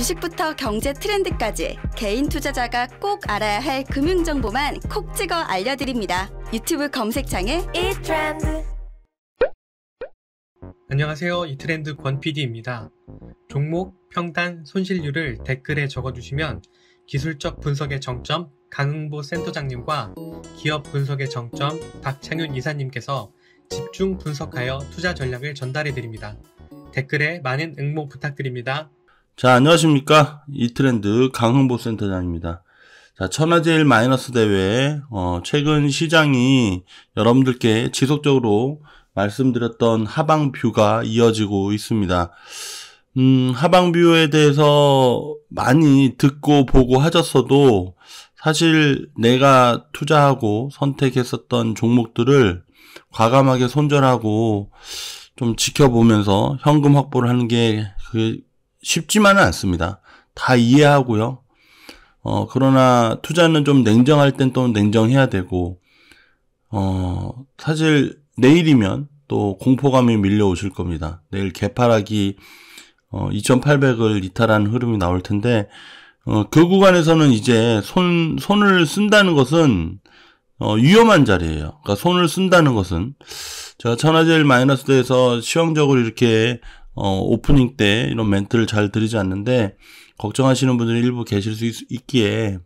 주식부터 경제 트렌드까지 개인 투자자가 꼭 알아야 할 금융 정보만 콕 찍어 알려드립니다. 유튜브 검색창에 이트렌드 안녕하세요. 이트렌드 권 PD입니다. 종목, 평단, 손실률을 댓글에 적어주시면 기술적 분석의 정점 강흥보 센터장님과 기업 분석의 정점 박창윤 이사님께서 집중 분석하여 투자 전략을 전달해 드립니다. 댓글에 많은 응모 부탁드립니다. 자, 안녕하십니까. 이트렌드 강흥보센터장입니다. 자, 천하제일 마이너스 대회, 어, 최근 시장이 여러분들께 지속적으로 말씀드렸던 하방뷰가 이어지고 있습니다. 음, 하방뷰에 대해서 많이 듣고 보고 하셨어도 사실 내가 투자하고 선택했었던 종목들을 과감하게 손절하고 좀 지켜보면서 현금 확보를 하는 게 그, 쉽지만은 않습니다. 다 이해하고요. 어, 그러나 투자는 좀 냉정할 땐 또 냉정해야 되고, 어, 사실 내일이면 또 공포감이 밀려오실 겁니다. 내일 개파락이 어, 2,800을 이탈한 흐름이 나올 텐데, 어, 그 구간에서는 이제 손, 손을 쓴다는 것은, 어, 위험한 자리예요. 그러니까 손을 쓴다는 것은, 제가 천하제일 마이너스대에서 시황적으로 이렇게 어, 오프닝 때 이런 멘트를 잘 드리지 않는데 걱정하시는 분들이 일부 계실 수 있, 기에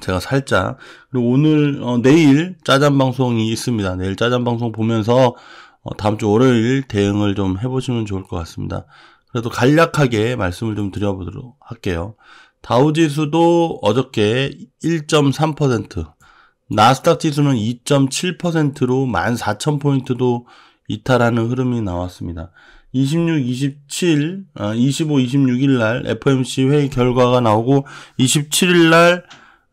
제가 살짝 그리고 오늘 어, 내일 짜잔 방송이 있습니다. 내일 짜잔 방송 보면서 어, 다음 주 월요일 대응을 좀 해보시면 좋을 것 같습니다. 그래도 간략하게 말씀을 좀 드려보도록 할게요. 다우 지수도 어저께 1.3%, 나스닥 지수는 2.7%로 14,000포인트도 이탈하는 흐름이 나왔습니다. 26, 27, 25, 26일 날 FOMC 회의 결과가 나오고 27일 날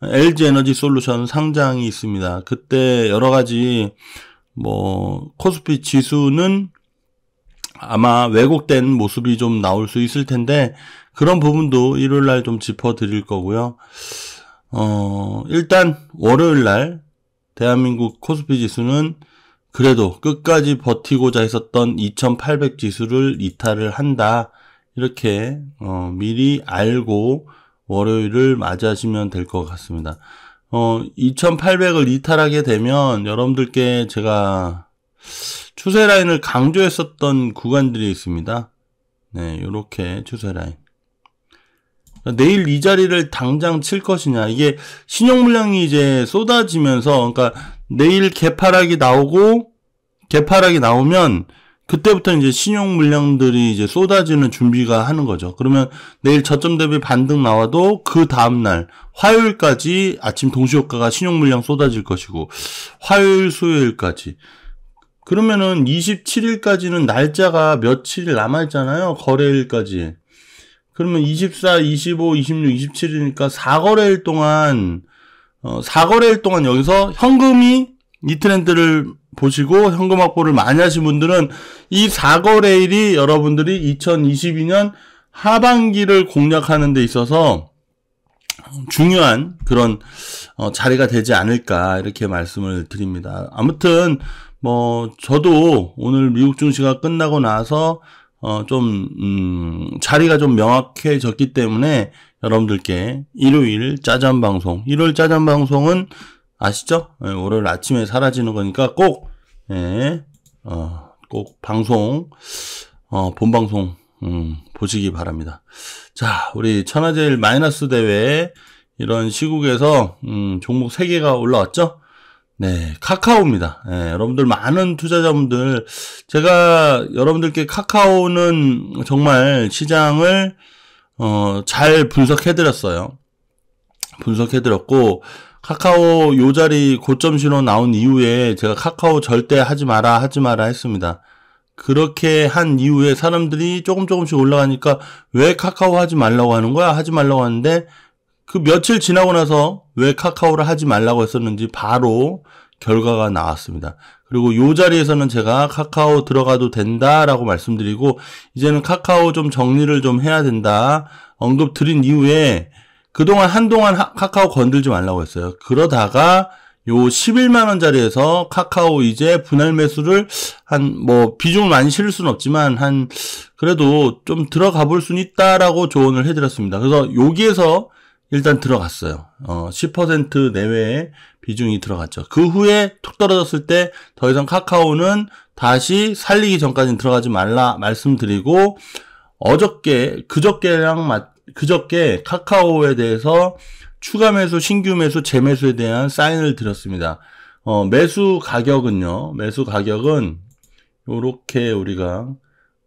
LG 에너지 솔루션 상장이 있습니다. 그때 여러 가지 뭐 코스피 지수는 아마 왜곡된 모습이 좀 나올 수 있을 텐데 그런 부분도 일요일 날좀 짚어 드릴 거고요. 어, 일단 월요일 날 대한민국 코스피 지수는 그래도 끝까지 버티고자 했었던 2800 지수를 이탈을 한다. 이렇게 어, 미리 알고 월요일을 맞이하시면 될 것 같습니다. 어, 2800을 이탈하게 되면 여러분들께 제가 추세 라인을 강조했었던 구간들이 있습니다. 네, 이렇게 추세 라인. 내일 이 자리를 당장 칠 것이냐. 이게 신용 물량이 이제 쏟아지면서, 그러니까 내일 개파락이 나오고 개파락이 나오면 그때부터 이제 신용 물량들이 이제 쏟아지는 준비가 하는 거죠. 그러면 내일 저점 대비 반등 나와도 그 다음 날 화요일까지 아침 동시 효과가 신용 물량 쏟아질 것이고 화요일 수요일까지 그러면은 27일까지는 날짜가 며칠 남아 있잖아요. 거래일까지. 그러면 24, 25, 26, 27이니까 일 4거래일 동안 어, 4거래일 동안 여기서 현금이 이 트렌드를 보시고 현금 확보를 많이 하신 분들은 이 4거래일이 여러분들이 2022년 하반기를 공략하는 데 있어서 중요한 그런 어, 자리가 되지 않을까 이렇게 말씀을 드립니다. 아무튼 뭐 저도 오늘 미국 증시가 끝나고 나서 어, 좀, 음, 자리가 좀 명확해졌기 때문에 여러분들께 일요일 짜잔 방송, 일요일 짜잔 방송은 아시죠? 예, 월요일 아침에 사라지는 거니까 꼭, 예, 어, 꼭 방송, 어, 본방송, 음, 보시기 바랍니다. 자, 우리 천하제일 마이너스 대회 이런 시국에서, 음, 종목 3개가 올라왔죠? 네, 카카오입니다. 네, 여러분들 많은 투자자분들 제가 여러분들께 카카오는 정말 시장을 어, 잘 분석해드렸어요. 분석해드렸고 카카오 요 자리 고점 신호 나온 이후에 제가 카카오 절대 하지 마라 하지 마라 했습니다. 그렇게 한 이후에 사람들이 조금 조금씩 올라가니까 왜 카카오 하지 말라고 하는 거야? 하지 말라고 하는데 그 며칠 지나고 나서 왜 카카오를 하지 말라고 했었는지 바로 결과가 나왔습니다. 그리고 요 자리에서는 제가 카카오 들어가도 된다라고 말씀드리고 이제는 카카오 좀 정리를 좀 해야 된다 언급 드린 이후에 그동안 한동안 카카오 건들지 말라고 했어요. 그러다가 요 11만 원자리에서 카카오 이제 분할 매수를 한 뭐 비중을 많이 실을 수는 없지만 한 그래도 좀 들어가 볼 수는 있다라고 조언을 해드렸습니다. 그래서 여기에서 일단 들어갔어요. 어, 10% 내외의 비중이 들어갔죠. 그 후에 툭 떨어졌을 때 더 이상 카카오는 다시 살리기 전까지는 들어가지 말라 말씀드리고 어저께 그저께랑 맞, 그저께 카카오에 대해서 추가 매수, 신규 매수, 재매수에 대한 사인을 드렸습니다. 어, 매수 가격은요. 매수 가격은 요렇게 우리가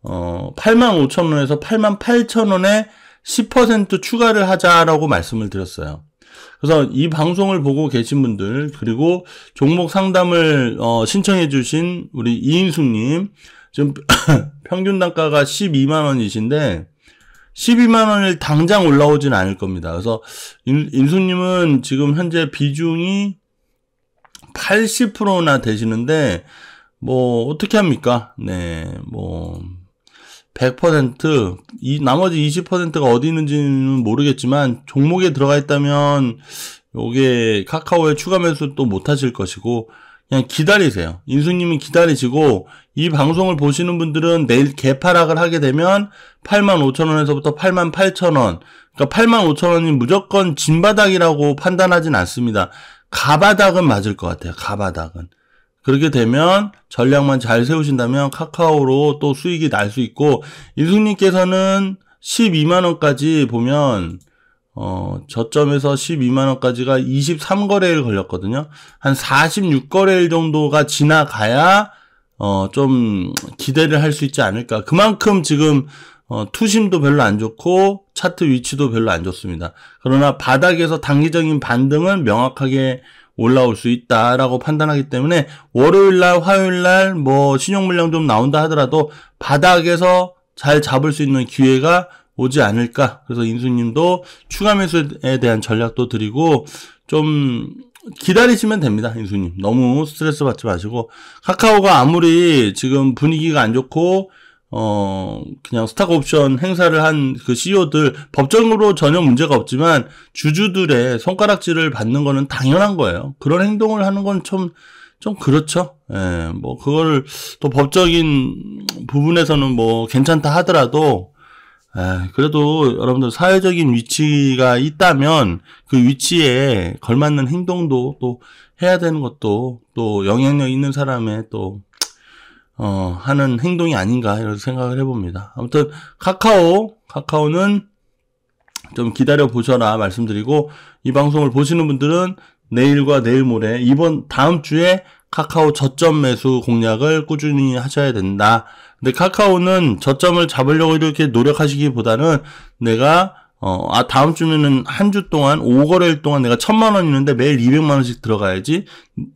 어, 85,000원에서 88,000원에 10% 추가를 하자라고 말씀을 드렸어요. 그래서 이 방송을 보고 계신 분들 그리고 종목 상담을 어, 신청해 주신 우리 이인숙님 지금 평균 단가가 12만 원이신데 12만 원을 당장 올라오진 않을 겁니다. 그래서 인, 인수님은 지금 현재 비중이 80%나 되시는데 뭐 어떻게 합니까? 네, 뭐 100%이 나머지 20%가 어디 있는지는 모르겠지만 종목에 들어가 있다면 요게 카카오에 추가 매수 또 못하실 것이고 그냥 기다리세요. 인수님이 기다리시고 이 방송을 보시는 분들은 내일 개파락을 하게 되면 85,000원에서부터 88,000원 그러니까 85,000원이 무조건 진바닥이라고 판단하진 않습니다. 가바닥은 맞을 것 같아요. 가바닥은. 그렇게 되면 전략만 잘 세우신다면 카카오로 또 수익이 날 수 있고 이수님께서는 12만 원까지 보면 어, 저점에서 12만원까지가 23거래일 걸렸거든요. 한 46거래일 정도가 지나가야, 어, 좀 기대를 할 수 있지 않을까. 그만큼 지금, 어, 투심도 별로 안 좋고, 차트 위치도 별로 안 좋습니다. 그러나 바닥에서 단기적인 반등은 명확하게 올라올 수 있다라고 판단하기 때문에 월요일 날, 화요일 날 뭐 신용 물량 좀 나온다 하더라도 바닥에서 잘 잡을 수 있는 기회가 오지 않을까. 그래서 인수님도 추가 매수에 대한 전략도 드리고 좀 기다리시면 됩니다, 인수님. 너무 스트레스 받지 마시고 카카오가 아무리 지금 분위기가 안 좋고 어, 그냥 스탁 옵션 행사를 한 그 CEO들, 법적으로 전혀 문제가 없지만, 주주들의 손가락질을 받는 거는 당연한 거예요. 그런 행동을 하는 건 좀, 좀 그렇죠. 예, 뭐, 그걸또 법적인 부분에서는 뭐, 괜찮다 하더라도, 예, 그래도 여러분들 사회적인 위치가 있다면, 그 위치에 걸맞는 행동도 또 해야 되는 것도, 또 영향력 있는 사람의 또, 어, 하는 행동이 아닌가 이런 생각을 해봅니다. 아무튼 카카오 카카오는 좀 기다려 보셔라 말씀드리고 이 방송을 보시는 분들은 내일과 내일 모레 이번 다음 주에 카카오 저점 매수 공략을 꾸준히 하셔야 된다. 근데 카카오는 저점을 잡으려고 이렇게 노력하시기보다는 내가 어, 아, 다음 주면은 한 주 동안, 5거래일 동안 내가 천만 원 있는데 매일 200만 원씩 들어가야지.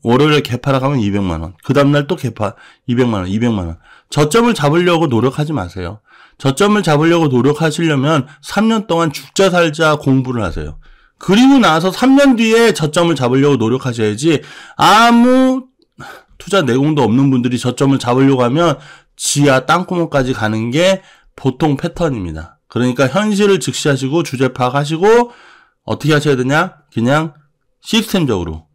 월요일에 개파라 가면 200만 원. 그 다음날 또 개파 200만 원, 200만 원. 저점을 잡으려고 노력하지 마세요. 저점을 잡으려고 노력하시려면 3년 동안 죽자 살자 공부를 하세요. 그리고 나서 3년 뒤에 저점을 잡으려고 노력하셔야지 아무 투자 내공도 없는 분들이 저점을 잡으려고 하면 지하 땅구멍까지 가는 게 보통 패턴입니다. 그러니까 현실을 직시하시고 주제 파악하시고 어떻게 하셔야 되냐? 그냥 시스템적으로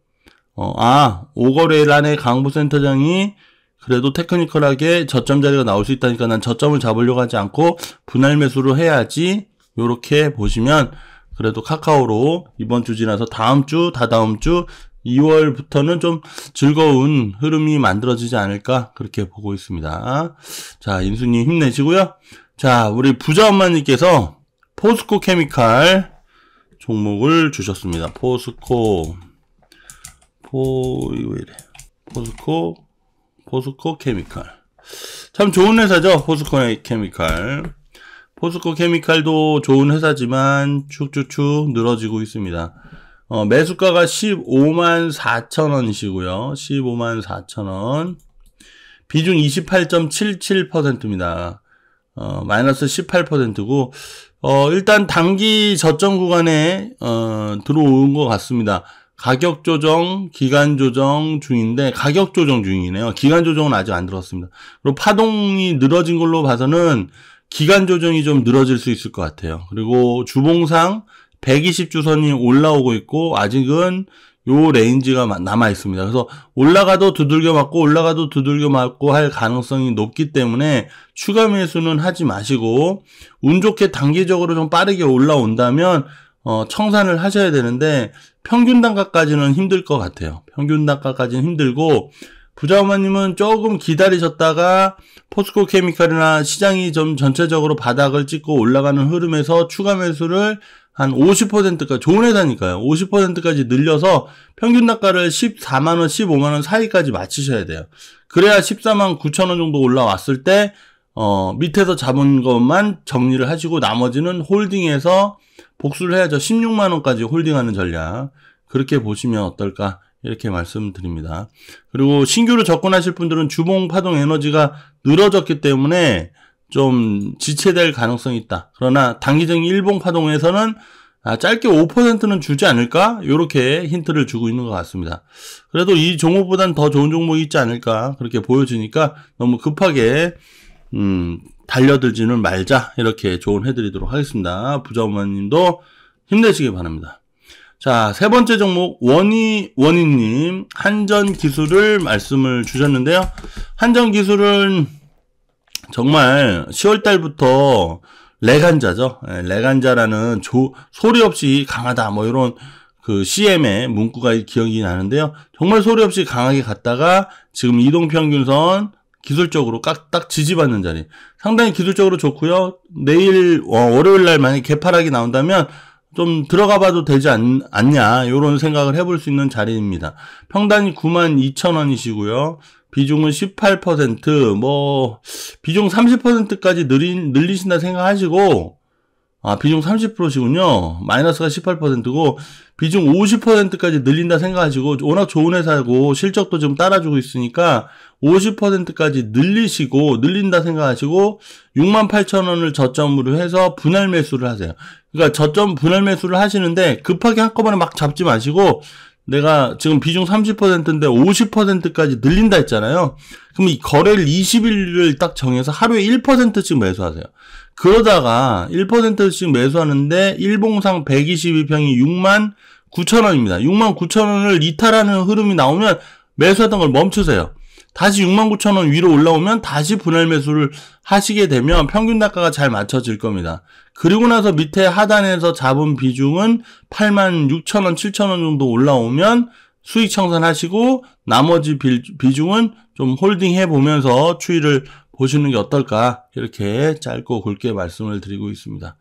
어, 아, 오거레일 안에 강북센터장이 그래도 테크니컬하게 저점 자리가 나올 수 있다니까 난 저점을 잡으려고 하지 않고 분할 매수로 해야지 요렇게 보시면 그래도 카카오로 이번 주지나서 다음 주, 다다음 주 2월부터는 좀 즐거운 흐름이 만들어지지 않을까 그렇게 보고 있습니다. 자, 인수님 힘내시고요. 자, 우리 부자 엄마님께서 포스코 케미칼 종목을 주셨습니다. 포스코 포이 이래. 포스코 포스코 케미칼. 참 좋은 회사죠. 포스코 케미칼. 포스코 케미칼도 좋은 회사지만 축축축 늘어지고 있습니다. 어, 매수가가 15만 4천 원이시고요. 15만 4천 원. 비중 28.77%입니다. 어, 마이너스 18%고 어, 일단 단기 저점 구간에 어, 들어온 것 같습니다. 가격 조정, 기간 조정 중인데 가격 조정 중이네요. 기간 조정은 아직 안 들었습니다. 그리고 파동이 늘어진 걸로 봐서는 기간 조정이 좀 늘어질 수 있을 것 같아요. 그리고 주봉상 120주선이 올라오고 있고 아직은 요 레인지가 남아 있습니다. 그래서 올라가도 두들겨 맞고 올라가도 두들겨 맞고 할 가능성이 높기 때문에 추가 매수는 하지 마시고 운 좋게 단기적으로 좀 빠르게 올라온다면 어, 청산을 하셔야 되는데 평균 단가까지는 힘들 것 같아요. 평균 단가까지는 힘들고 부자어머님은 조금 기다리셨다가 포스코 케미칼이나 시장이 좀 전체적으로 바닥을 찍고 올라가는 흐름에서 추가 매수를 한 50%까지 좋은 회사니까요. 50%까지 늘려서 평균 단가를 14만 원, 15만 원 사이까지 맞추셔야 돼요. 그래야 14만 9천 원 정도 올라왔을 때 어, 밑에서 잡은 것만 정리를 하시고 나머지는 홀딩해서 복수를 해야죠. 16만 원까지 홀딩하는 전략. 그렇게 보시면 어떨까? 이렇게 말씀드립니다. 그리고 신규로 접근하실 분들은 주봉 파동 에너지가 늘어졌기 때문에 좀 지체될 가능성이 있다. 그러나 단기적인 일본 파동에서는 아, 짧게 5%는 주지 않을까? 이렇게 힌트를 주고 있는 것 같습니다. 그래도 이 종목보단 더 좋은 종목이 있지 않을까? 그렇게 보여지니까 너무 급하게 음, 달려들지는 말자 이렇게 조언해드리도록 하겠습니다. 부자우마님도 힘내시기 바랍니다. 자, 세 번째 종목, 원희, 원희님, 한전 기술을 말씀을 주셨는데요. 한전 기술은 정말 10월 달부터 레간자죠. 예, 레간자라는 조, 소리 없이 강하다 뭐 이런 그 CM의 문구가 기억이 나는데요. 정말 소리 없이 강하게 갔다가 지금 이동 평균선 기술적으로 딱, 딱 지지받는 자리. 상당히 기술적으로 좋고요. 내일 어, 월요일 날 만약에 개파락이 나온다면 좀 들어가 봐도 되지 않, 냐 이런 생각을 해볼 수 있는 자리입니다. 평단이 92,000원이시고요. 비중은 18%, 뭐, 비중 30%까지 늘린, 늘리신다 생각하시고, 아, 비중 30%시군요. 마이너스가 18%고, 비중 50%까지 늘린다 생각하시고, 워낙 좋은 회사고, 실적도 좀 따라주고 있으니까, 50%까지 늘리시고, 늘린다 생각하시고, 68,000원을 저점으로 해서 분할 매수를 하세요. 그러니까 저점 분할 매수를 하시는데, 급하게 한꺼번에 막 잡지 마시고, 내가 지금 비중 30%인데 50%까지 늘린다 했잖아요. 그럼 이 거래를 20일을 딱 정해서 하루에 1%씩 매수하세요. 그러다가 1%씩 매수하는데 일봉상 122평이 6만 9천 원입니다. 6만 9천 원을 이탈하는 흐름이 나오면 매수하던 걸 멈추세요. 다시 6만 9천 원 위로 올라오면 다시 분할 매수를 하시게 되면 평균 단가가 잘 맞춰질 겁니다. 그리고 나서 밑에 하단에서 잡은 비중은 8 6 0 0 0 원, 7 0 0 0원 정도 올라오면 수익 청산하시고 나머지 비중은 좀 홀딩해 보면서 추이를 보시는 게 어떨까 이렇게 짧고 굵게 말씀을 드리고 있습니다.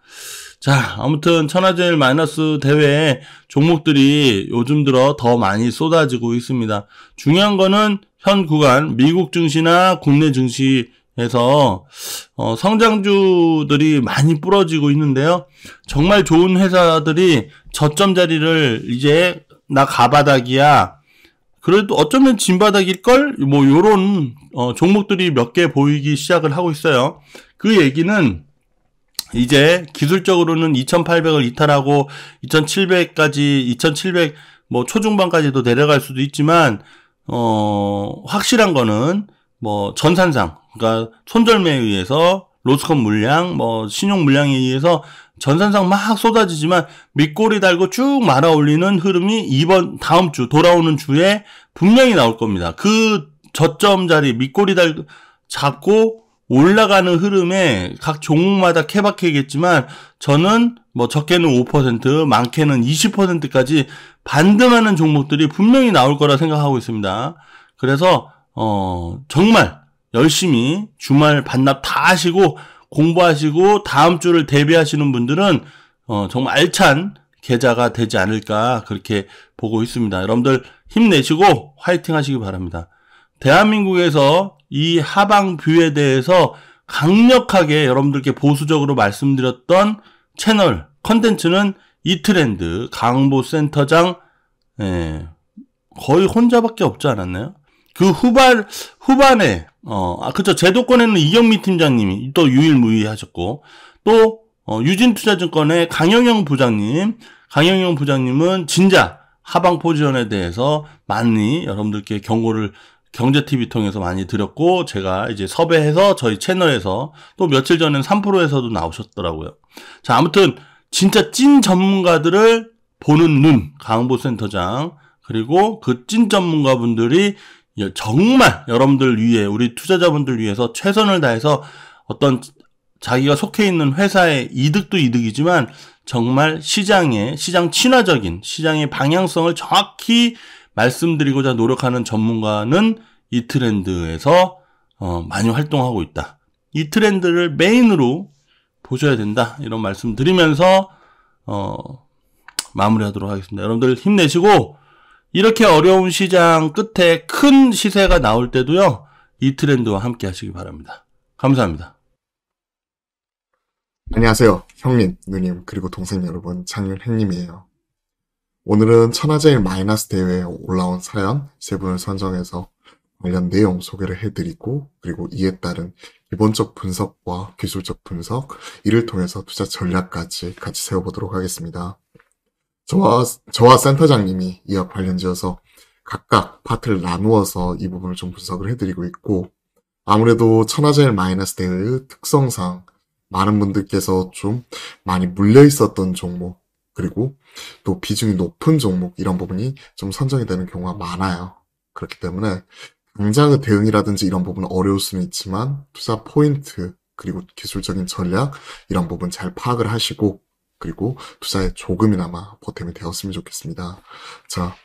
자 아무튼 천하제일 마이너스 대회 종목들이 요즘 들어 더 많이 쏟아지고 있습니다. 중요한 거는 현 구간 미국 증시나 국내 증시 그래서 어, 성장주들이 많이 부러지고 있는데요. 정말 좋은 회사들이 저점 자리를 이제 나 가바닥이야. 그래도 어쩌면 진바닥일 걸? 뭐 요런 어, 종목들이 몇 개 보이기 시작을 하고 있어요. 그 얘기는 이제 기술적으로는 2,800을 이탈하고 2,700까지 2,700 뭐 초중반까지도 내려갈 수도 있지만 어, 확실한 거는 뭐 전산상 그러니까 손절매에 의해서 로스컵 물량, 뭐 신용 물량에 의해서 전산상 막 쏟아지지만 밑골리 달고 쭉 말아 올리는 흐름이 이번 다음 주 돌아오는 주에 분명히 나올 겁니다. 그 저점 자리 밑골리달 잡고 올라가는 흐름에 각 종목마다 케바케겠지만 저는 뭐 적게는 5% 많게는 20%까지 반등하는 종목들이 분명히 나올 거라 생각하고 있습니다. 그래서 어 정말 열심히 주말 반납 다 하시고 공부하시고 다음 주를 대비하시는 분들은 어, 정말 알찬 계좌가 되지 않을까 그렇게 보고 있습니다. 여러분들 힘내시고 화이팅 하시기 바랍니다. 대한민국에서 이 하방 뷰에 대해서 강력하게 여러분들께 보수적으로 말씀드렸던 채널 컨텐츠는 이 트렌드 강보 센터장 예, 거의 혼자밖에 없지 않았나요? 그 후반 후반에 어 아 그쵸 제도권에는 이경미 팀장님이 또 유일무이하셨고 또 어, 유진투자증권의 강영영 부장님 강영영 부장님은 진짜 하방 포지션에 대해서 많이 여러분들께 경고를 경제TV 통해서 많이 드렸고 제가 이제 섭외해서 저희 채널에서 또 며칠 전엔 3%에서도 나오셨더라고요. 자 아무튼 진짜 찐 전문가들을 보는 눈 강보센터장 그리고 그 찐 전문가분들이 예, 정말 여러분들 위해 우리 투자자분들 위해서 최선을 다해서 어떤 자기가 속해 있는 회사의 이득도 이득이지만 정말 시장의 시장 친화적인 시장의 방향성을 정확히 말씀드리고자 노력하는 전문가는 이 트렌드에서 어, 많이 활동하고 있다. 이 트렌드를 메인으로 보셔야 된다. 이런 말씀 드리면서 어, 마무리하도록 하겠습니다. 여러분들 힘내시고 이렇게 어려운 시장 끝에 큰 시세가 나올 때도요. 이 트렌드와 함께 하시기 바랍니다. 감사합니다. 안녕하세요. 형님, 누님, 그리고 동생 여러분, 장윤행님이에요. 오늘은 천하제일 마이너스 대회에 올라온 사연 세 분을 선정해서 관련 내용 소개를 해드리고 그리고 이에 따른 기본적 분석과 기술적 분석, 이를 통해서 투자 전략까지 같이 세워보도록 하겠습니다. 저와, 저와 센터장님이 이와 관련지어서 각각 파트를 나누어서 이 부분을 좀 분석을 해드리고 있고 아무래도 천하제일 마이너스 대의 특성상 많은 분들께서 좀 많이 물려 있었던 종목 그리고 또 비중이 높은 종목 이런 부분이 좀 선정이 되는 경우가 많아요. 그렇기 때문에 당장의 대응이라든지 이런 부분은 어려울 수는 있지만 투자 포인트 그리고 기술적인 전략 이런 부분 잘 파악을 하시고 그리고 투자에 조금이나마 보탬이 되었으면 좋겠습니다. 자,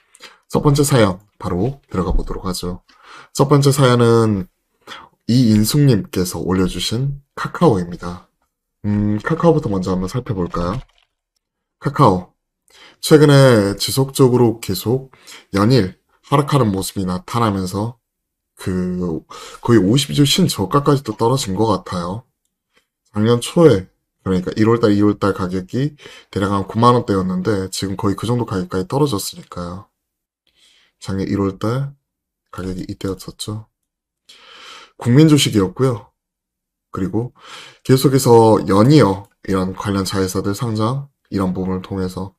첫 번째 사연 바로 들어가 보도록 하죠. 첫 번째 사연은 이인숙님께서 올려주신 카카오입니다. 음, 카카오부터 먼저 한번 살펴볼까요? 카카오. 최근에 지속적으로 계속 연일 하락하는 모습이 나타나면서 그 거의 52주 신저가까지 또 떨어진 것 같아요. 작년 초에 그러니까 1월달, 2월달 가격이 대략 한 9만원대였는데 지금 거의 그 정도 가격까지 떨어졌으니까요. 작년 1월달 가격이 이때였었죠. 국민 주식이었고요. 그리고 계속해서 연이어 이런 관련 자회사들 상장 이런 부분을 통해서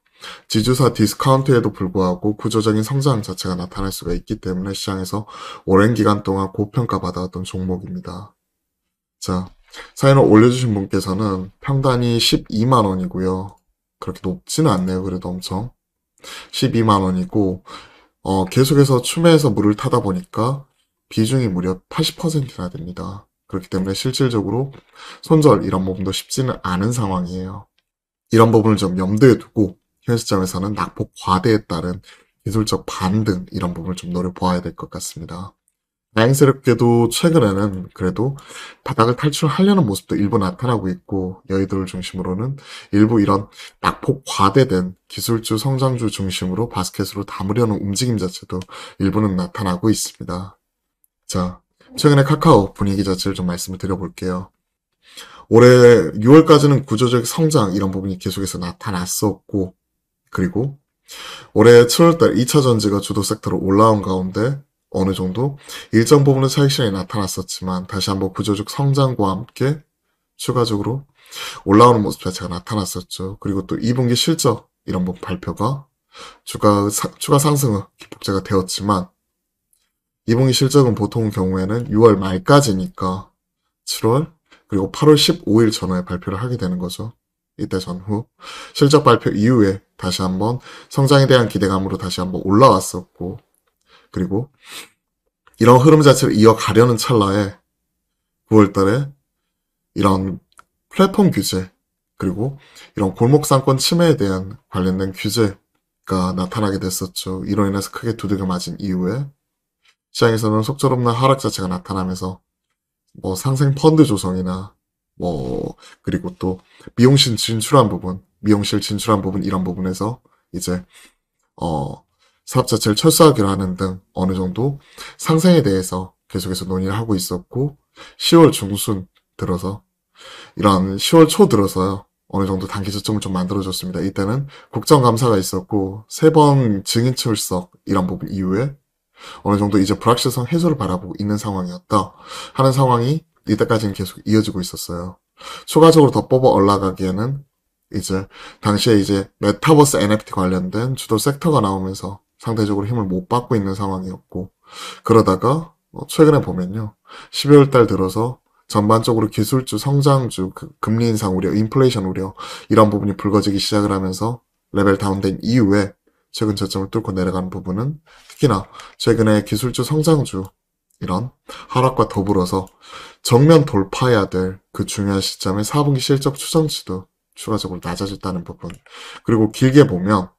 지주사 디스카운트에도 불구하고 구조적인 성장 자체가 나타날 수가 있기 때문에 시장에서 오랜 기간 동안 고평가받아왔던 종목입니다. 자, 사연을 올려주신 분께서는 평단이 12만 원이고요. 그렇게 높지는 않네요. 그래도 엄청 12만 원이고 어, 계속해서 추매에서 물을 타다 보니까 비중이 무려 80%나 됩니다. 그렇기 때문에 실질적으로 손절 이런 부분도 쉽지는 않은 상황이에요. 이런 부분을 좀 염두에 두고 현 시점에서는 낙폭 과대에 따른 기술적 반등 이런 부분을 좀 노려보아야 될 것 같습니다. 다행스럽게도 최근에는 그래도 바닥을 탈출하려는 모습도 일부 나타나고 있고 여의도를 중심으로는 일부 이런 낙폭 과대된 기술주 성장주 중심으로 바스켓으로 담으려는 움직임 자체도 일부는 나타나고 있습니다. 자, 최근에 카카오 분위기 자체를 좀 말씀을 드려볼게요. 올해 6월까지는 구조적 성장 이런 부분이 계속해서 나타났었고 그리고 올해 7월달 2차 전지가 주도 섹터로 올라온 가운데 어느 정도 일정 부분은 차익실현이 나타났었지만 다시 한번 구조적 성장과 함께 추가적으로 올라오는 모습 자체가 나타났었죠. 그리고 또 2분기 실적 이런 부 발표가 추가, 추가 상승은 기폭제가 되었지만 2분기 실적은 보통 경우에는 6월 말까지니까 7월 그리고 8월 15일 전후에 발표를 하게 되는 거죠. 이때 전후 실적 발표 이후에 다시 한번 성장에 대한 기대감으로 다시 한번 올라왔었고 그리고 이런 흐름 자체를 이어가려는 찰나에 9월달에 이런 플랫폼 규제 그리고 이런 골목상권 침해에 대한 관련된 규제가 나타나게 됐었죠. 이로 인해서 크게 두드겨 맞은 이후에 시장에서는 속절없는 하락 자체가 나타나면서 뭐 상생 펀드 조성이나 뭐 그리고 또 미용실 진출한 부분, 미용실 진출한 부분 이런 부분에서 이제 어 사업 자체를 철수하기로 하는 등 어느 정도 상생에 대해서 계속해서 논의를 하고 있었고 10월 중순 들어서 이런 10월 초 들어서요. 어느 정도 단기 저점을 좀 만들어줬습니다. 이때는 국정감사가 있었고 세 번 증인 출석 이런 부분 이후에 어느 정도 이제 불확실성 해소를 바라보고 있는 상황이었다 하는 상황이 이때까지는 계속 이어지고 있었어요. 추가적으로 더 뽑아 올라가기에는 이제 당시에 이제 메타버스 NFT 관련된 주도 섹터가 나오면서 상대적으로 힘을 못 받고 있는 상황이었고 그러다가 어, 최근에 보면요. 12월 달 들어서 전반적으로 기술주, 성장주, 그 금리 인상 우려, 인플레이션 우려 이런 부분이 불거지기 시작을 하면서 레벨 다운된 이후에 최근 저점을 뚫고 내려가는 부분은 특히나 최근에 기술주, 성장주 이런 하락과 더불어서 정면 돌파해야 될 그 중요한 시점에 4분기 실적 추정치도 추가적으로 낮아졌다는 부분 그리고 길게 보면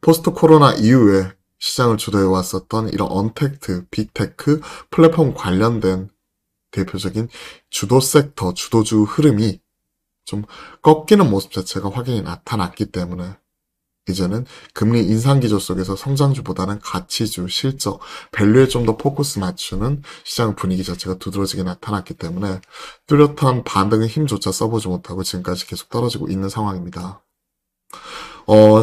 포스트 코로나 이후에 시장을 주도해 왔었던 이런 언택트, 빅테크 플랫폼 관련된 대표적인 주도 섹터, 주도주 흐름이 좀 꺾이는 모습 자체가 확연히 나타났기 때문에 이제는 금리 인상 기조 속에서 성장주보다는 가치주, 실적, 밸류에 좀 더 포커스 맞추는 시장 분위기 자체가 두드러지게 나타났기 때문에 뚜렷한 반등의 힘조차 써보지 못하고 지금까지 계속 떨어지고 있는 상황입니다. 어,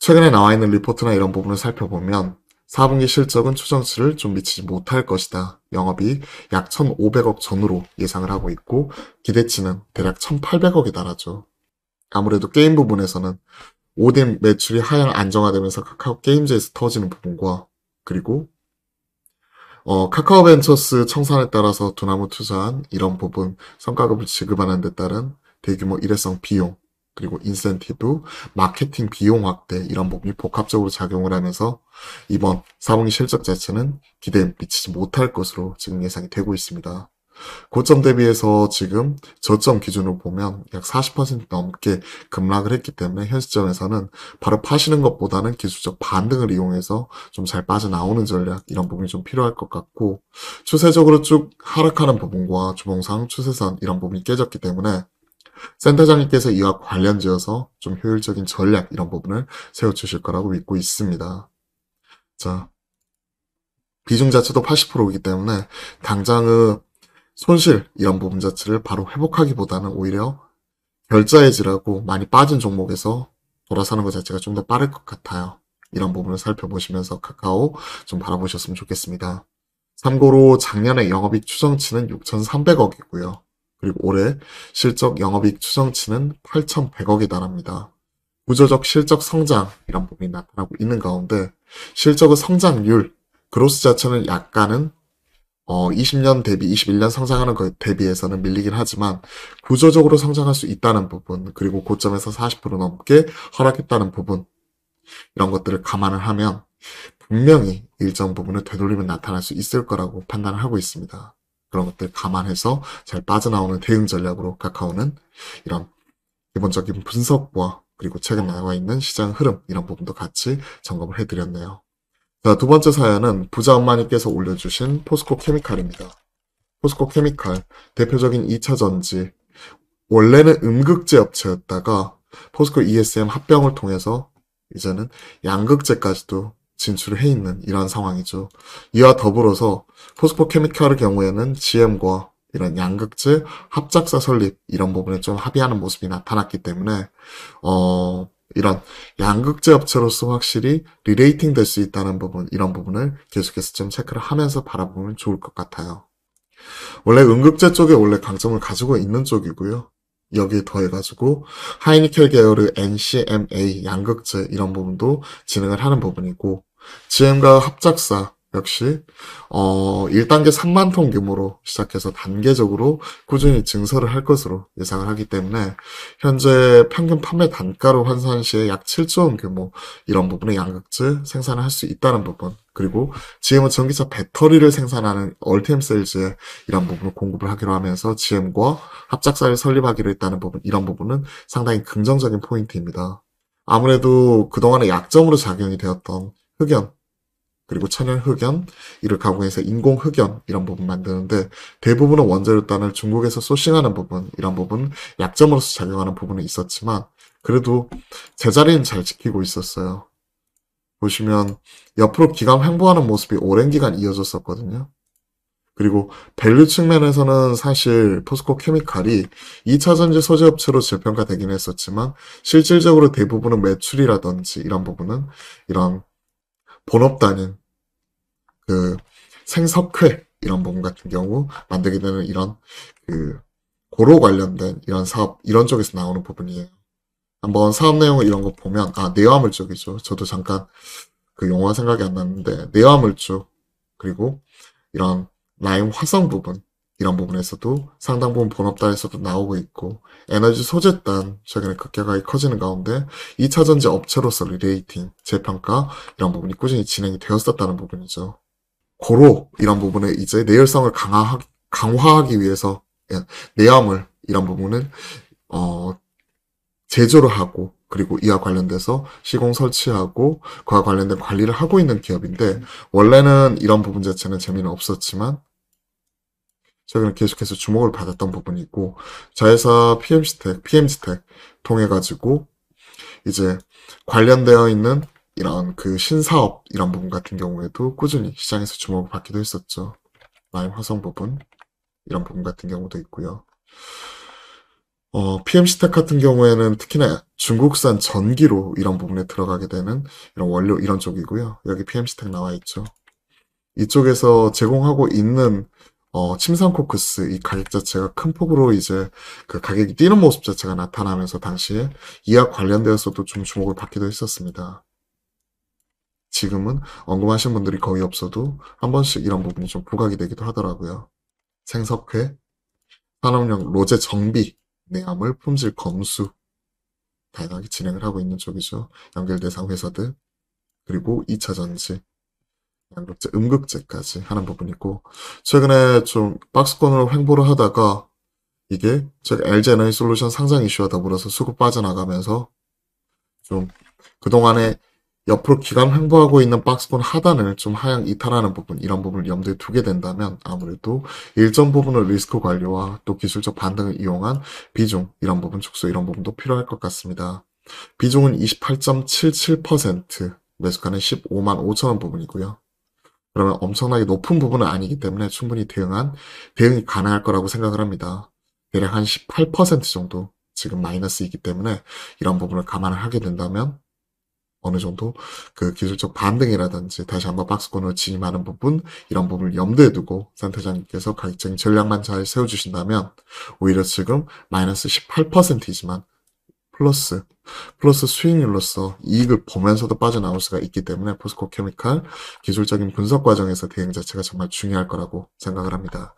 최근에 나와 있는 리포트나 이런 부분을 살펴보면 4분기 실적은 추정치를 좀 미치지 못할 것이다. 영업이 약 1,500억 전후로 예상을 하고 있고 기대치는 대략 1,800억에 달하죠. 아무래도 게임 부분에서는 오딘 매출이 하향 안정화되면서 카카오 게임즈에서 터지는 부분과 그리고 어, 카카오 벤처스 청산에 따라서 두나무 투자한 이런 부분 성과급을 지급하는 데 따른 대규모 일회성 비용 그리고 인센티브, 마케팅 비용 확대 이런 부분이 복합적으로 작용을 하면서 이번 3분기 실적 자체는 기대에 미치지 못할 것으로 지금 예상이 되고 있습니다. 고점 대비해서 지금 저점 기준으로 보면 약 40% 넘게 급락을 했기 때문에 현 시점에서는 바로 파시는 것보다는 기술적 반등을 이용해서 좀 잘 빠져나오는 전략 이런 부분이 좀 필요할 것 같고 추세적으로 쭉 하락하는 부분과 주봉상 추세선 이런 부분이 깨졌기 때문에 센터장님께서 이와 관련지어서 좀 효율적인 전략 이런 부분을 세워주실 거라고 믿고 있습니다. 자, 비중 자체도 80%이기 때문에 당장의 그 손실 이런 부분 자체를 바로 회복하기보다는 오히려 결자해지라고 많이 빠진 종목에서 돌아서는 것 자체가 좀 더 빠를 것 같아요. 이런 부분을 살펴보시면서 카카오 좀 바라보셨으면 좋겠습니다. 참고로 작년에 영업이 추정치는 6,300억이고요. 그리고 올해 실적 영업이익 추정치는 8,100억에 달합니다. 구조적 실적 성장이란 부분이 나타나고 있는 가운데 실적의 성장률, 그로스 자체는 약간은 어, 20년 대비 21년 성장하는 것 대비해서는 밀리긴 하지만 구조적으로 성장할 수 있다는 부분 그리고 고점에서 40% 넘게 허락했다는 부분 이런 것들을 감안을 하면 분명히 일정 부분을 되돌리면 나타날 수 있을 거라고 판단을 하고 있습니다. 그런 것들 감안해서 잘 빠져나오는 대응 전략으로 카카오는 이런 기본적인 분석과 그리고 최근 나와 있는 시장 흐름 이런 부분도 같이 점검을 해드렸네요. 자, 두 번째 사연은 부자 엄마님께서 올려주신 포스코 케미칼입니다. 포스코 케미칼, 대표적인 2차 전지, 원래는 음극재 업체였다가 포스코 ESM 합병을 통해서 이제는 양극재까지도 진출해 있는 이러한 상황이죠. 이와 더불어서 포스포 케미칼의 경우에는 GM과 이런 양극재 합작사 설립 이런 부분에 좀 합의하는 모습이 나타났기 때문에 어 이런 양극재 업체로서 확실히 리레이팅 될 수 있다는 부분 이런 부분을 계속해서 좀 체크를 하면서 바라보면 좋을 것 같아요. 원래 음극재 쪽에 원래 강점을 가지고 있는 쪽이고요. 여기에 더해가지고 하이니켈 계열의 NCMA 양극재 이런 부분도 진행을 하는 부분이고 GM과 합작사 역시 어 1단계 3만 톤 규모로 시작해서 단계적으로 꾸준히 증설을 할 것으로 예상을 하기 때문에 현재 평균 판매 단가로 환산 시에 약 7조 원 규모 이런 부분의 양극재 생산을 할 수 있다는 부분 그리고 GM은 전기차 배터리를 생산하는 얼티엠 셀즈에 이런 부분을 공급을 하기로 하면서 GM과 합작사를 설립하기로 했다는 부분 이런 부분은 상당히 긍정적인 포인트입니다. 아무래도 그동안의 약점으로 작용이 되었던 흑연 그리고 천연 흑연 이를 가공해서 인공 흑연 이런 부분 만드는데 대부분은 원자료단을 중국에서 소싱하는 부분 이런 부분 약점으로서 작용하는 부분은 있었지만 그래도 제자리는 잘 지키고 있었어요. 보시면 옆으로 기관 횡보하는 모습이 오랜 기간 이어졌었거든요. 그리고 밸류 측면에서는 사실 포스코 케미칼이 2차전지 소재업체로 재평가되긴 했었지만 실질적으로 대부분은 매출이라든지 이런 부분은 이런 본업단인 그 생석회 이런 부분 같은 경우 만들게 되는 이런 그 고로 관련된 이런 사업 이런 쪽에서 나오는 부분이에요. 한번 사업 내용 이런 거 보면 아 내화물 쪽이죠. 저도 잠깐 그 용어 생각이 안 났는데 내화물쪽 그리고 이런 라임 화성 부분 이런 부분에서도 상당 부분 본업단에서도 나오고 있고 에너지 소재단 최근에 급격하게 커지는 가운데 2차전지 업체로서 리레이팅, 재평가 이런 부분이 꾸준히 진행이 되었었다는 부분이죠. 고로 이런 부분에 이제 내열성을 강화, 강화하기 위해서 예, 내암물 이런 부분은 어, 제조를 하고 그리고 이와 관련돼서 시공 설치하고 그와 관련된 관리를 하고 있는 기업인데 원래는 이런 부분 자체는 재미는 없었지만 최근에 계속해서 주목을 받았던 부분이 있고 자회사 PM 스택, PM 스택 통해 가지고 이제 관련되어 있는 이런 그 신사업 이런 부분 같은 경우에도 꾸준히 시장에서 주목을 받기도 했었죠. 라임 화성 부분 이런 부분 같은 경우도 있고요. 어, PM스택 같은 경우에는 특히나 중국산 전기로 이런 부분에 들어가게 되는 이런 원료 이런 쪽이고요. 여기 PM스택 나와 있죠. 이쪽에서 제공하고 있는 어, 침상코크스 이 가격 자체가 큰 폭으로 이제 그 가격이 뛰는 모습 자체가 나타나면서 당시에 이와 관련되어서도 좀 주목을 받기도 했었습니다. 지금은 언급하신 분들이 거의 없어도 한 번씩 이런 부분이 좀 부각이 되기도 하더라고요. 생석회, 산업용 로제 정비, 내암을 품질 검수, 다양하게 진행을 하고 있는 쪽이죠. 연결 대상 회사들, 그리고 2차 전지, 양극재, 음극재까지 하는 부분이고 최근에 좀 박스권으로 횡보를 하다가 이게 즉 LG 에너지 솔루션 상장 이슈와 더불어서 수급 빠져나가면서 좀 그동안에 옆으로 기간 횡보하고 있는 박스권 하단을 좀 하향 이탈하는 부분 이런 부분을 염두에 두게 된다면 아무래도 일정 부분을 리스크 관리와 또 기술적 반등을 이용한 비중 이런 부분 축소 이런 부분도 필요할 것 같습니다. 비중은 28.77% 매수가는 15만 5천원 부분이고요. 그러면 엄청나게 높은 부분은 아니기 때문에 충분히 대응한 대응이 가능할 거라고 생각을 합니다. 대략 한 18% 정도 지금 마이너스이기 때문에 이런 부분을 감안을 하게 된다면 어느 정도 그 기술적 반등이라든지 다시 한번 박스권으로 진입하는 부분 이런 부분을 염두에 두고 산태장님께서 가격적인 전략만 잘 세워주신다면 오히려 지금 마이너스 18%이지만 플러스 플러스 수익률로서 이익을 보면서도 빠져나올 수가 있기 때문에 포스코 케미칼 기술적인 분석 과정에서 대응 자체가 정말 중요할 거라고 생각을 합니다.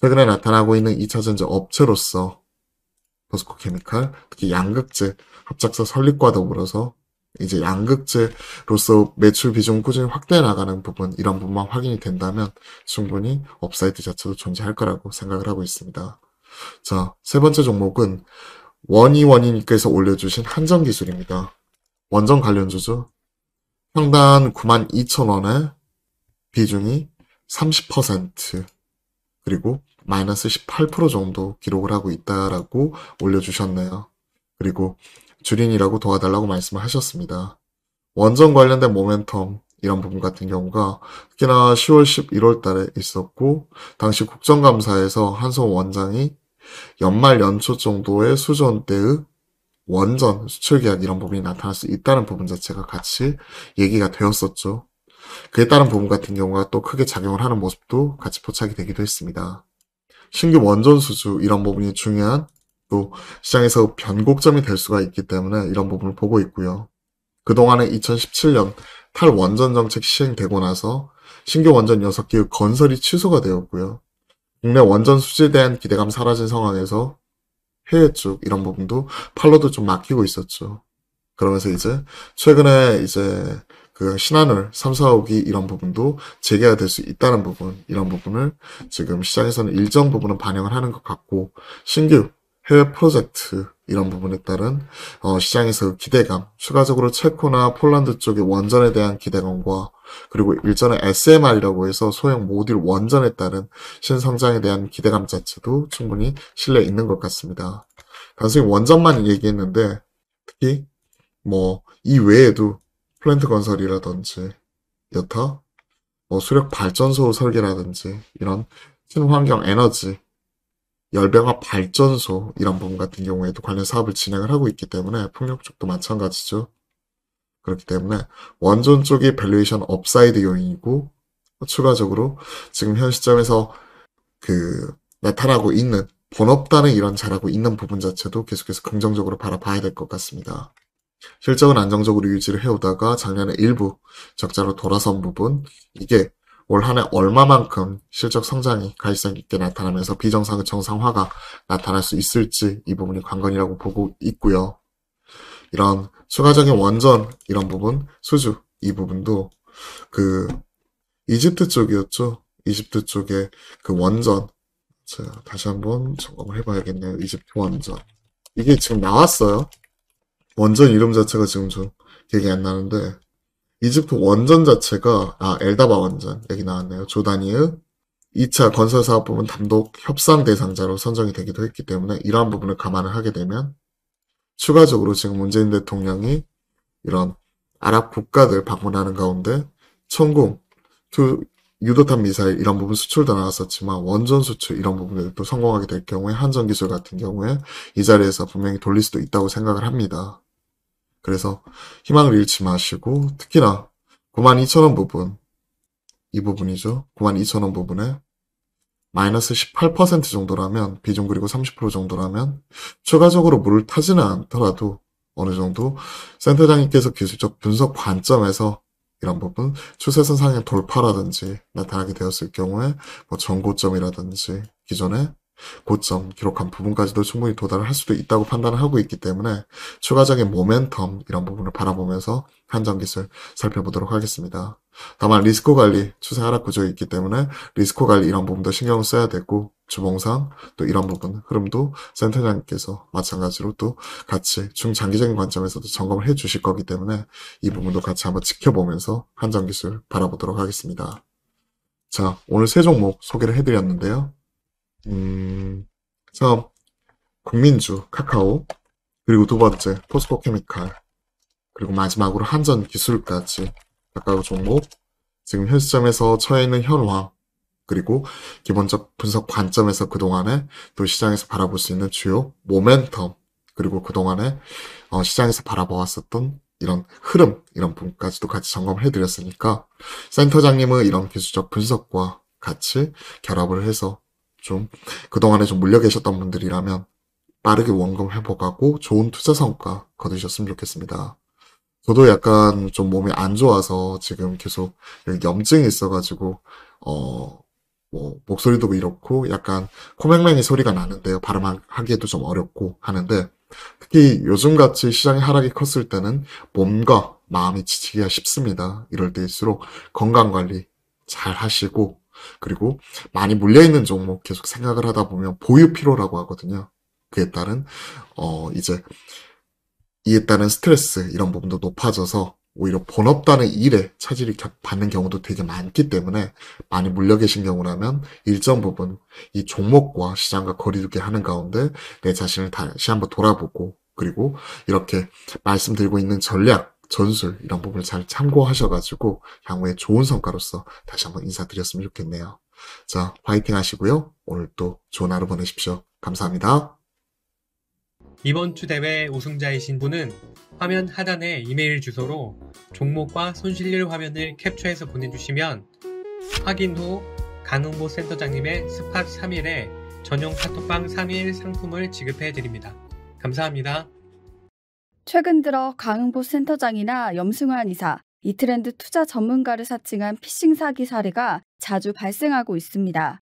최근에 나타나고 있는 2차전지 업체로서 포스코 케미칼 특히 양극재 합작사 설립과 더불어서 이제 양극재로서 매출 비중 꾸준히 확대해 나가는 부분 이런 부분만 확인이 된다면 충분히 업사이트 자체도 존재할 거라고 생각을 하고 있습니다. 자, 세 번째 종목은 원이원이님께서 올려주신 한정 기술입니다. 원정 관련 주주 평당 92,000원에 비중이 30% 그리고 마이너스 18% 정도 기록을 하고 있다라고 올려주셨네요. 그리고 주린이라고 도와달라고 말씀을 하셨습니다. 원전 관련된 모멘텀 이런 부분 같은 경우가 특히나 10월 11월 달에 있었고 당시 국정감사에서 한성 원장이 연말 연초 정도의 수전 때의 원전 수출기한 이런 부분이 나타날 수 있다는 부분 자체가 같이 얘기가 되었었죠. 그에 따른 부분 같은 경우가 또 크게 작용을 하는 모습도 같이 포착이 되기도 했습니다. 신규 원전 수주 이런 부분이 중요한 또 시장에서 변곡점이 될 수가 있기 때문에 이런 부분을 보고 있고요. 그동안에 2017년 탈원전 정책 시행되고 나서 신규 원전 6개의 건설이 취소가 되었고요. 국내 원전 수지에 대한 기대감 사라진 상황에서 해외 쪽 이런 부분도 팔로도 좀 맡기고 있었죠. 그러면서 이제 최근에 이제 그 신한을 3, 4, 5기 이런 부분도 재개가 될 수 있다는 부분 이런 부분을 지금 시장에서는 일정 부분은 반영을 하는 것 같고 신규 해외 프로젝트 이런 부분에 따른 어, 시장에서 기대감 추가적으로 체코나 폴란드 쪽의 원전에 대한 기대감과 그리고 일전에 SMR이라고 해서 소형 모듈 원전에 따른 신성장에 대한 기대감 자체도 충분히 실려 있는 것 같습니다. 단순히 원전만 얘기했는데 특히 뭐 이 외에도 플랜트 건설이라든지 여타 뭐 수력 발전소 설계라든지 이런 친환경 에너지 열병합 발전소 이런 부분 같은 경우에도 관련 사업을 진행을 하고 있기 때문에 풍력 쪽도 마찬가지죠. 그렇기 때문에 원전 쪽이 밸류에이션 업사이드 요인이고 추가적으로 지금 현 시점에서 그 나타나고 있는 본업단의 이런 잘하고 있는 부분 자체도 계속해서 긍정적으로 바라봐야 될 것 같습니다. 실적은 안정적으로 유지를 해오다가 작년에 일부 적자로 돌아선 부분 이게 올 한해 얼마만큼 실적 성장이 가시장 있게 나타나면서 비정상의 정상화가 나타날 수 있을지 이 부분이 관건이라고 보고 있고요. 이런 추가적인 원전 이런 부분, 수주 이 부분도 그 이집트 쪽이었죠. 이집트 쪽에 그 원전 자 다시 한번 점검을 해봐야겠네요. 이집트 원전 이게 지금 나왔어요. 원전 이름 자체가 지금 좀 기억이 안 나는데 이집트 원전 자체가 아 엘다바 원전 여기 나왔네요. 조단이의 2차 건설 사업 부분 단독 협상 대상자로 선정이 되기도 했기 때문에 이러한 부분을 감안을 하게 되면 추가적으로 지금 문재인 대통령이 이런 아랍 국가들 방문하는 가운데 천공, 투, 유도탄 미사일 이런 부분 수출도 나왔었지만 원전 수출 이런 부분들도 성공하게 될 경우에 한전 기술 같은 경우에 이 자리에서 분명히 돌릴 수도 있다고 생각을 합니다. 그래서 희망을 잃지 마시고 특히나 92,000원 부분 이 부분이죠. 92,000원 부분에 마이너스 18% 정도라면 비중 그리고 30% 정도라면 추가적으로 물을 타지는 않더라도 어느 정도 센터장님께서 기술적 분석 관점에서 이런 부분 추세선 상의 돌파라든지 나타나게 되었을 경우에 뭐 전고점이라든지 기존에 고점 기록한 부분까지도 충분히 도달할 수도 있다고 판단을 하고 있기 때문에 추가적인 모멘텀 이런 부분을 바라보면서 한정기술 살펴보도록 하겠습니다. 다만 리스크 관리 추세 하락 구조에 있기 때문에 리스크 관리 이런 부분도 신경을 써야 되고 주봉상 또 이런 부분 흐름도 센터장님께서 마찬가지로 또 같이 중장기적인 관점에서도 점검을 해 주실 거기 때문에 이 부분도 같이 한번 지켜보면서 한정기술 바라보도록 하겠습니다. 자 오늘 세 종목 소개를 해드렸는데요. 음, 사 국민주, 카카오, 그리고 두 번째, 포스코케미칼, 그리고 마지막으로 한전 기술까지 각각 종목, 지금 현 시점에서 처해 있는 현황, 그리고 기본적 분석 관점에서 그동안에 또 시장에서 바라볼 수 있는 주요 모멘텀, 그리고 그동안에 어, 시장에서 바라보았었던 이런 흐름, 이런 부분까지도 같이 점검해드렸으니까 을 센터장님은 이런 기술적 분석과 같이 결합을 해서 좀 그동안에 좀 물려 계셨던 분들이라면 빠르게 원금 회복하고 좋은 투자 성과 거두셨으면 좋겠습니다. 저도 약간 좀 몸이 안 좋아서 지금 계속 염증이 있어가지고 어뭐 목소리도 이렇고 약간 코맹맹이 소리가 나는데요. 발음하기에도 좀 어렵고 하는데 특히 요즘같이 시장의 하락이 컸을 때는 몸과 마음이 지치기가 쉽습니다. 이럴 때일수록 건강관리 잘 하시고 그리고 많이 물려있는 종목 계속 생각을 하다 보면 보유 피로라고 하거든요. 그에 따른 어 이제 이에 따른 스트레스 이런 부분도 높아져서 오히려 본업다는 일에 차질이 받는 경우도 되게 많기 때문에 많이 물려 계신 경우라면 일정 부분 이 종목과 시장과 거리두기 하는 가운데 내 자신을 다시 한번 돌아보고 그리고 이렇게 말씀드리고 있는 전략 전술 이런 부분을 잘 참고하셔가지고 향후에 좋은 성과로서 다시 한번 인사드렸으면 좋겠네요. 자, 화이팅 하시고요. 오늘 또 좋은 하루 보내십시오. 감사합니다. 이번 주 대회 우승자이신 분은 화면 하단에 이메일 주소로 종목과 손실률 화면을 캡처해서 보내주시면 확인 후 강흥보 센터장님의 스팟 3일에 전용 카톡방 3일 상품을 지급해드립니다. 감사합니다. 최근 들어 강흥보 센터장이나 염승환 이사, 이트렌드 투자 전문가를 사칭한 피싱 사기 사례가 자주 발생하고 있습니다.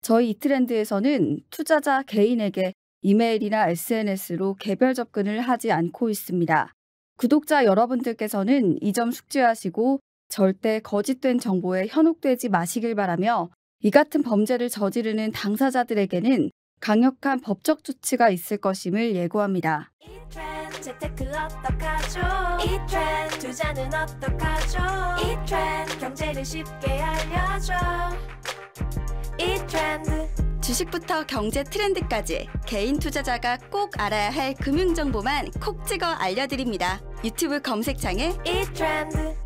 저희 이트렌드에서는 투자자 개인에게 이메일이나 SNS로 개별 접근을 하지 않고 있습니다. 구독자 여러분들께서는 이 점 숙지하시고 절대 거짓된 정보에 현혹되지 마시길 바라며 이 같은 범죄를 저지르는 당사자들에게는 강력한 법적 조치가 있을 것임을 예고합니다. 주식부터 경제 트렌드까지 개인 투자자가 꼭 알아야 할 금융 정보만 콕 찍어 알려드립니다. 유튜브 검색창에 이트렌드